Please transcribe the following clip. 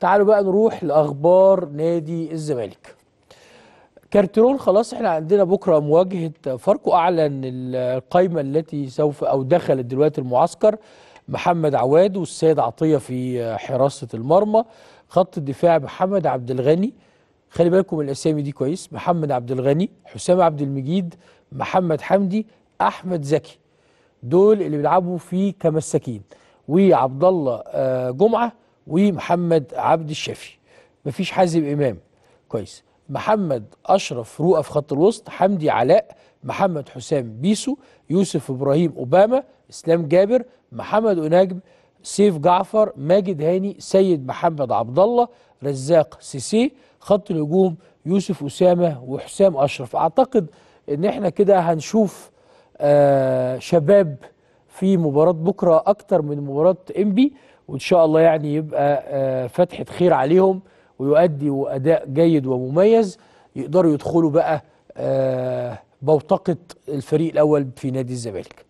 تعالوا بقى نروح لاخبار نادي الزمالك كارترون خلاص احنا عندنا بكره مواجهه فاركو اعلن القائمه التي سوف او دخلت دلوقتي المعسكر محمد عواد والسيد عطيه في حراسه المرمى خط الدفاع محمد عبد الغني خلي بالكم الاسامي دي كويس محمد عبد الغني حسام عبد المجيد محمد حمدي احمد زكي دول اللي بيلعبوا في كمساكين وعبد الله آه، جمعه ومحمد عبد الشافي مفيش حازم امام كويس محمد اشرف رؤى في خط الوسط حمدي علاء محمد حسام بيسو يوسف ابراهيم اوباما اسلام جابر محمد اناجم سيف جعفر ماجد هاني سيد محمد عبد الله رزاق سيسي خط الهجوم يوسف اسامه وحسام اشرف اعتقد ان احنا كده هنشوف آه شباب في مباراه بكره اكتر من مباراه انبي وان شاء الله يعني يبقى آه، فتحه خير عليهم ويؤدي اداء جيد ومميز يقدروا يدخلوا بقى آه، بوتقه الفريق الاول في نادي الزمالك